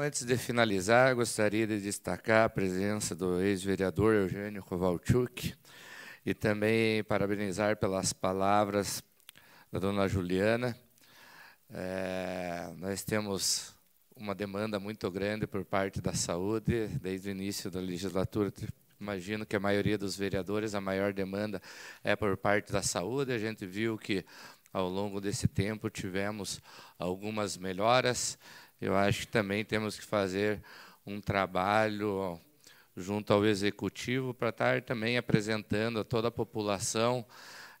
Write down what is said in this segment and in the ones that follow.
antes de finalizar, gostaria de destacar a presença do ex-vereador Eugênio Kovalchuk e também parabenizar pelas palavras da dona Juliana. É, nós temos uma demanda muito grande por parte da saúde desde o início da legislatura. Imagino que a maioria dos vereadores, a maior demanda é por parte da saúde. A gente viu que ao longo desse tempo tivemos algumas melhoras eu acho que também temos que fazer um trabalho junto ao executivo para estar também apresentando a toda a população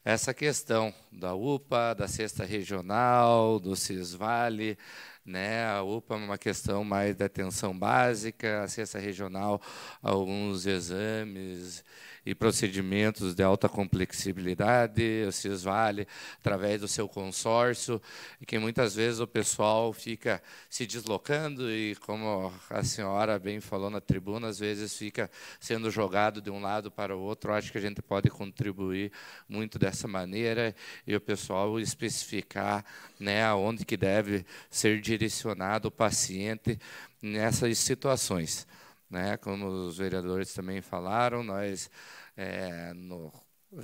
essa questão da UPA, da Sexta Regional, do Cisvale, né? A UPA é uma questão mais da atenção básica, acesso regional, alguns exames e procedimentos de alta complexibilidade, o CISVALE, através do seu consórcio, e que muitas vezes o pessoal fica se deslocando e, como a senhora bem falou na tribuna, às vezes fica sendo jogado de um lado para o outro. acho que a gente pode contribuir muito dessa maneira e o pessoal especificar né, onde que deve ser direcionado o paciente nessas situações. Né? Como os vereadores também falaram, nós, é, no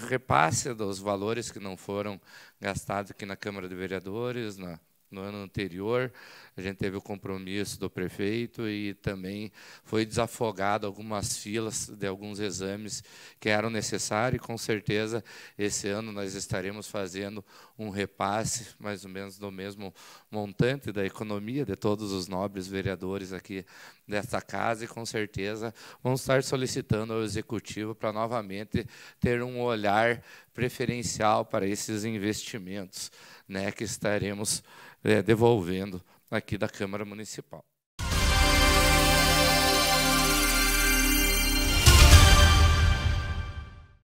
repasse dos valores que não foram gastados aqui na Câmara de Vereadores, na no ano anterior, a gente teve o compromisso do prefeito e também foi desafogado algumas filas de alguns exames que eram necessários. E com certeza, esse ano nós estaremos fazendo um repasse, mais ou menos do mesmo montante da economia de todos os nobres vereadores aqui desta casa. E com certeza, vamos estar solicitando ao executivo para novamente ter um olhar preferencial para esses investimentos né, que estaremos é, devolvendo aqui da Câmara Municipal.